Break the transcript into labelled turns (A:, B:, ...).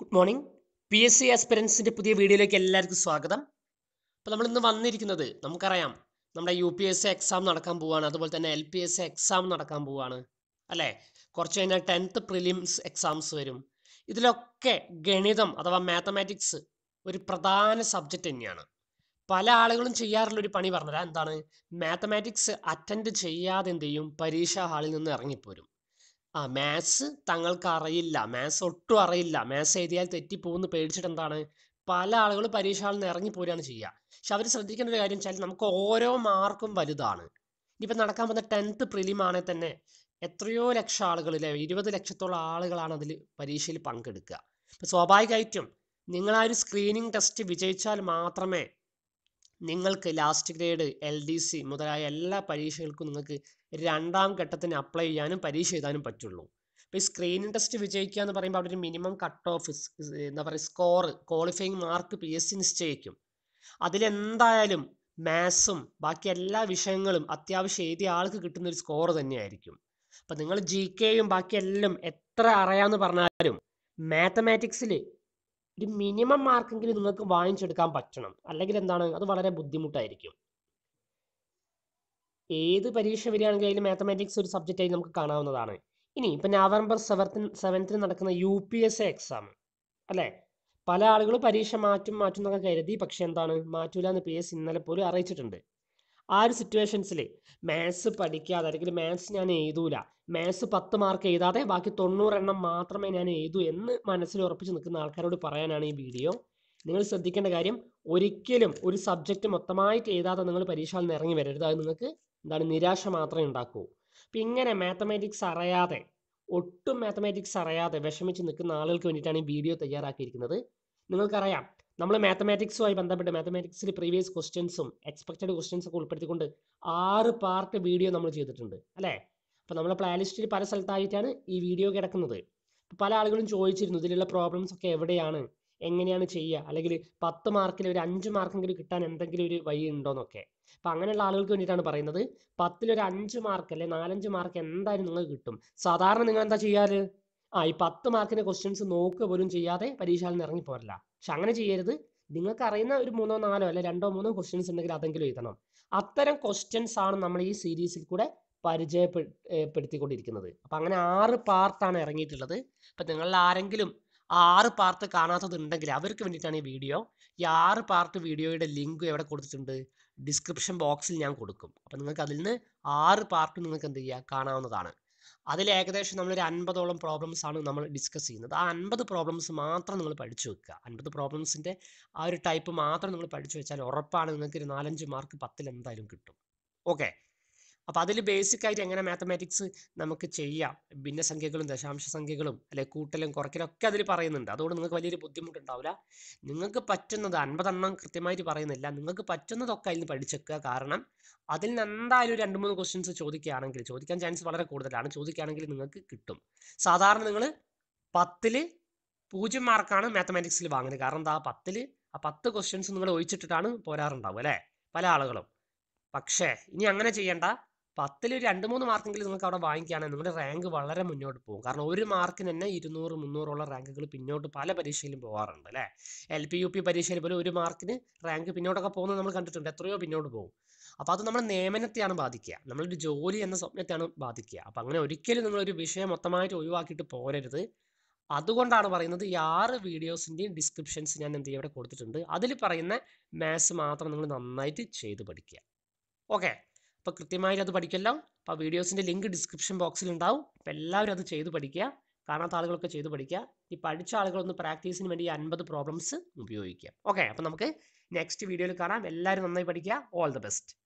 A: good morning P S C ആസ്പിരൻസിൻ്റെ പുതിയ വീഡിയോയിലേക്ക് എല്ലാവർക്കും സ്വാഗതം അപ്പോൾ നമ്മൾ ഇന്ന് വന്നിരിക്കുന്നത് നമുക്കറിയാം നമ്മുടെ U P S C exam നടക്കാൻ പോവുകയാണ് അതുപോലെ തന്നെ L P S C exam നടക്കാൻ പോവുകയാണ് അല്ലേ കുറച്ച് കഴിഞ്ഞാൽ ടെൻത്ത് പ്രിലിംസ് എക്സാംസ് വരും ഇതിലൊക്കെ ഗണിതം അഥവാ മാത്തമാറ്റിക്സ് ഒരു പ്രധാന സബ്ജക്റ്റ് തന്നെയാണ് പല ആളുകളും ചെയ്യാറുള്ള ഒരു പണി പറഞ്ഞാൽ എന്താണ് മാത്തമാറ്റിക്സ് അറ്റൻഡ് ചെയ്യാതെ എന്ത് ചെയ്യും പരീക്ഷാ ഹാളിൽ നിന്ന് ഇറങ്ങിപ്പോരും ആ മാത്സ് തങ്ങൾക്ക് അറിയില്ല മാത്സ് ഒട്ടും അറിയില്ല മാത്സ് എഴുതിയാൽ തെറ്റിപ്പോകുന്ന പേടിച്ചിട്ട് എന്താണ് പല ആളുകൾ പരീക്ഷ ഹാളിൽ നിന്ന് ഇറങ്ങി പോരുകയാണ് ചെയ്യുക പക്ഷെ അവർ ശ്രദ്ധിക്കേണ്ട ഒരു കാര്യം വെച്ചാൽ നമുക്ക് ഓരോ മാർക്കും വലുതാണ് ഇനിയിപ്പോൾ നടക്കാൻ പോകുന്ന ടെൻത്ത് പ്രിലിം ആണെ തന്നെ എത്രയോ ലക്ഷം ആളുകൾ അല്ലെ ഇരുപത് ലക്ഷത്തോളം ആളുകളാണ് അതിൽ പരീക്ഷയിൽ പങ്കെടുക്കുക അപ്പോൾ സ്വാഭാവികമായിട്ടും നിങ്ങൾ ആ ഒരു സ്ക്രീനിങ് ടെസ്റ്റ് വിജയിച്ചാൽ മാത്രമേ നിങ്ങൾക്ക് last grade L D C മുതലായ എല്ലാ പരീക്ഷകൾക്കും നിങ്ങൾക്ക് രണ്ടാം ഘട്ടത്തിന് അപ്ലൈ ചെയ്യാനും പരീക്ഷ എഴുതാനും പറ്റുള്ളൂ അപ്പോൾ ഈ സ്ക്രീനിങ് ടെസ്റ്റ് വിജയിക്കുക എന്ന് പറയുമ്പോൾ അവിടെ ഒരു മിനിമം കട്ട് ഓഫ് എന്താ പറയുക score qualifying mark P S C നിശ്ചയിക്കും അതിലെന്തായാലും മാത്സും ബാക്കി എല്ലാ വിഷയങ്ങളും അത്യാവശ്യം എഴുതിയ ആൾക്ക് കിട്ടുന്ന ഒരു സ്കോർ തന്നെയായിരിക്കും അപ്പം നിങ്ങൾ ജി കെയും ബാക്കി എല്ലാം എത്ര അറിയാമെന്ന് പറഞ്ഞാലും മാത്തമാറ്റിക്സിൽ ഒരു മിനിമം മാർക്കെങ്കിലും നിങ്ങൾക്ക് വാങ്ങിച്ചെടുക്കാൻ പറ്റണം അല്ലെങ്കിൽ എന്താണ് അത് വളരെ ബുദ്ധിമുട്ടായിരിക്കും ഏത് പരീക്ഷ വരികയാണെങ്കിലും അതിൽ മാത്തമാറ്റിക്സ് ഒരു സബ്ജക്റ്റായി നമുക്ക് കാണാവുന്നതാണ് ഇനി ഇപ്പം നവംബർ സെവത്തിന് സെവൻത്തിന് നടക്കുന്ന U P S C exam അല്ലേ പല ആളുകളും പരീക്ഷ മാറ്റും മാറ്റും എന്നൊക്കെ കരുതി പക്ഷെ എന്താണ് മാറ്റൂല എന്ന് പി എസ് ഇന്നലെ പോലും അറിയിച്ചിട്ടുണ്ട് ആ ഒരു സിറ്റുവേഷൻസിൽ മാത്സ് പഠിക്കാതെ അല്ലെങ്കിൽ മാത്സ് ഞാൻ എഴുതൂല മാത്സ് പത്ത് മാർക്ക് എഴുതാതെ ബാക്കി തൊണ്ണൂറെണ്ണം മാത്രമേ ഞാൻ എഴുതൂ എന്ന് മനസ്സിൽ ഉറപ്പിച്ച് നിൽക്കുന്ന ആൾക്കാരോട് പറയാനാണ് ഈ വീഡിയോ നിങ്ങൾ ശ്രദ്ധിക്കേണ്ട കാര്യം ഒരിക്കലും ഒരു സബ്ജക്റ്റ് മൊത്തമായിട്ട് എഴുതാതെ നിങ്ങൾ പരീക്ഷയിൽ നിന്ന് ഇറങ്ങി വരരുത് അത് നിങ്ങൾക്ക് എന്താണ് നിരാശ മാത്രമേ ഉണ്ടാക്കൂ അപ്പം ഇങ്ങനെ മാത്തമാറ്റിക്സ് അറിയാതെ ഒട്ടും മാത്തമാറ്റിക്സ് അറിയാതെ വിഷമിച്ച് നിൽക്കുന്ന ആളുകൾക്ക് വേണ്ടിയിട്ടാണ് ഈ വീഡിയോ തയ്യാറാക്കിയിരിക്കുന്നത് നിങ്ങൾക്കറിയാം നമ്മൾ മാത്തമാറ്റിക്സുമായി ബന്ധപ്പെട്ട് മാത്തമാറ്റിക്സിൽ പ്രീവിയസ് ക്വസ്റ്റ്യൻസും എക്സ്പെക്റ്റഡ് ക്വസ്റ്റ്യൻസ് ഒക്കെ ഉൾപ്പെടുത്തിക്കൊണ്ട് ആറ് പാർട്ട് വീഡിയോ നമ്മൾ ചെയ്തിട്ടുണ്ട് അല്ലേ അപ്പോൾ നമ്മുടെ പ്ലേലിസ്റ്റിൽ പല സ്ഥലത്തായിട്ടാണ് ഈ വീഡിയോ കിടക്കുന്നത് പല ആളുകളും ചോദിച്ചിരുന്നു ഇതിലുള്ള പ്രോബ്ലംസ് ഒക്കെ എവിടെയാണ് എങ്ങനെയാണ് ചെയ്യുക അല്ലെങ്കിൽ പത്ത് മാർക്കിൽ ഒരു അഞ്ച് മാർക്കെങ്കിലും കിട്ടാൻ എന്തെങ്കിലും ഒരു വഴി ഉണ്ടോയെന്നൊക്കെ അപ്പം അങ്ങനെയുള്ള ആളുകൾക്ക് വേണ്ടിയിട്ടാണ് പറയുന്നത് പത്തിലൊരു അഞ്ച് മാർക്ക് അല്ലെങ്കിൽ നാലഞ്ച് മാർക്ക് എന്തായാലും നിങ്ങൾക്ക് കിട്ടും സാധാരണ നിങ്ങൾ എന്താ ചെയ്യാറ് ആ ഈ പത്ത് മാർക്കിന്റെ ക്വസ്റ്റ്യൻസ് നോക്കുക പോലും ചെയ്യാതെ പരീക്ഷയിൽ നിന്ന് പോരല്ല പക്ഷെ അങ്ങനെ ചെയ്യരുത് നിങ്ങൾക്ക് അറിയുന്ന ഒരു മൂന്നോ നാലോ അല്ലെ രണ്ടോ മൂന്നോ ക്വസ്റ്റ്യൻസ് ഉണ്ടെങ്കിൽ അതെങ്കിലും എഴുതണം അത്തരം ക്വസ്റ്റ്യൻസ് ആണ് നമ്മൾ ഈ സീരീസിൽ കൂടെ പരിചയപ്പെടുത്തിക്കൊണ്ടിരിക്കുന്നത് അപ്പൊ അങ്ങനെ ആറ് പാർട്ടാണ് ഇറങ്ങിയിട്ടുള്ളത് അപ്പൊ നിങ്ങളിൽ ആരെങ്കിലും ആറ് പാർട്ട് കാണാത്തതുണ്ടെങ്കിൽ അവർക്ക് വേണ്ടിയിട്ടാണ് ഈ വീഡിയോ ഈ ആറ് പാർട്ട് വീഡിയോയുടെ ലിങ്ക് എവിടെ കൊടുത്തിട്ടുണ്ട് ഡിസ്ക്രിപ്ഷൻ ബോക്സിൽ ഞാൻ കൊടുക്കും അപ്പൊ നിങ്ങൾക്ക് അതിൽ നിന്ന് ആറ് പാർട്ട് നിങ്ങൾക്ക് എന്ത് ചെയ്യുക കാണാവുന്നതാണ് അതിൽ ഏകദേശം നമ്മളൊരു അൻപതോളം പ്രോബ്ലംസ് ആണ് നമ്മൾ ഡിസ്കസ് ചെയ്യുന്നത് ആ അൻപത് പ്രോബ്ലംസ് മാത്രം നിങ്ങൾ പഠിച്ചു വെക്കുക അൻപത് പ്രോബ്ലംസിൻ്റെ ആ ഒരു ടൈപ്പ് മാത്രം നിങ്ങൾ പഠിച്ചു വെച്ചാൽ ഉറപ്പാണ് നിങ്ങൾക്ക് ഒരു നാലഞ്ച് മാർക്ക് പത്തിൽ എന്തായാലും കിട്ടും ഓക്കെ അപ്പോൾ അതിൽ ബേസിക് ആയിട്ട് എങ്ങനെ മാത്തമാറ്റിക്സ് നമുക്ക് ചെയ്യാം ഭിന്നസംഖ്യകളും ദശാംശ സംഖ്യകളും അല്ലെ കൂട്ടലും ഒക്കെ അതിൽ പറയുന്നുണ്ട് അതുകൊണ്ട് നിങ്ങൾക്ക് വലിയൊരു ബുദ്ധിമുട്ടുണ്ടാവില്ല നിങ്ങൾക്ക് പറ്റുന്നത് അൻപതെണ്ണം കൃത്യമായിട്ട് പറയുന്നില്ല നിങ്ങൾക്ക് പറ്റുന്നതൊക്കെ അതിൽ പഠിച്ചെക്കുക കാരണം അതിൽ നിന്ന് എന്തായാലും ഒരു രണ്ട് മൂന്ന് ക്വസ്റ്റ്യൻസ് ചോദിക്കുകയാണെങ്കിൽ ചോദിക്കാൻ ചാൻസ് വളരെ കൂടുതലാണ് ചോദിക്കുകയാണെങ്കിൽ നിങ്ങൾക്ക് കിട്ടും സാധാരണ നിങ്ങൾ പത്തില് പൂജ്യം മാർക്കാണ് മാത്തമാറ്റിക്സിൽ വാങ്ങുന്നത് കാരണം എന്താ പത്തില് ആ പത്ത് ക്വസ്റ്റ്യൻസ് നിങ്ങൾ ഒഴിച്ചിട്ടിട്ടാണ് പോരാറുണ്ടാവും അല്ലേ പല ആളുകളും പക്ഷേ ഇനി അങ്ങനെ ചെയ്യേണ്ട പത്തിൽ രണ്ട് മൂന്ന് മാർക്കെങ്കിലും നിങ്ങൾക്ക് അവിടെ വാങ്ങിക്കുകയാണെങ്കിൽ നിങ്ങളുടെ റാങ്ക് വളരെ മുന്നോട്ട് പോകും കാരണം ഒരു മാർക്കിന് തന്നെ ഇരുന്നൂറ് മുന്നൂറോളം റാങ്കുകൾ പിന്നോട്ട് പല പരീക്ഷയിലും പോകാറുണ്ട് അല്ലേ എൽ പി യു പി പരീക്ഷയിൽ പോലും ഒരു മാർക്കിന് റാങ്ക് പിന്നോട്ടൊക്കെ പോകുന്നത് നമ്മൾ കണ്ടിട്ടുണ്ട് എത്രയോ പിന്നോട്ട് പോകും അപ്പോൾ അത് നമ്മുടെ നിയമനത്തെയാണ് ബാധിക്കുക നമ്മളൊരു ജോലി എന്ന സ്വപ്നത്തെയാണ് ബാധിക്കുക അപ്പോൾ അങ്ങനെ ഒരിക്കലും നിങ്ങളൊരു വിഷയം മൊത്തമായിട്ട് ഒഴിവാക്കിയിട്ട് പോരരുത് അതുകൊണ്ടാണ് പറയുന്നത് ഈ ആറ് വീഡിയോസിൻ്റെയും ഡിസ്ക്രിപ്ഷൻസ് ഞാൻ എന്ത് ഇവിടെ കൊടുത്തിട്ടുണ്ട് അതിൽ പറയുന്ന മാത്സ് മാത്രം നിങ്ങൾ നന്നായിട്ട് ചെയ്ത് പഠിക്കുക ഓക്കെ അപ്പോൾ കൃത്യമായിട്ട് അത് പഠിക്കല്ലോ അപ്പോൾ വീഡിയോസിൻ്റെ ലിങ്ക് ഡിസ്ക്രിപ്ഷൻ ബോക്സിൽ ഉണ്ടാവും അപ്പോൾ എല്ലാവരും അത് ചെയ്ത് പഠിക്കുക കാണാത്ത ആളുകളൊക്കെ ചെയ്ത് പഠിക്കുക ഈ പഠിച്ച ആളുകളൊന്ന് പ്രാക്ടീസിന് വേണ്ടി അൻപത് പ്രോബ്ലംസ് ഉപയോഗിക്കുക ഓക്കെ അപ്പോൾ നമുക്ക് നെക്സ്റ്റ് വീഡിയോയിൽ കാണാം എല്ലാവരും നന്നായി പഠിക്കുക ഓൾ ദി ബെസ്റ്റ്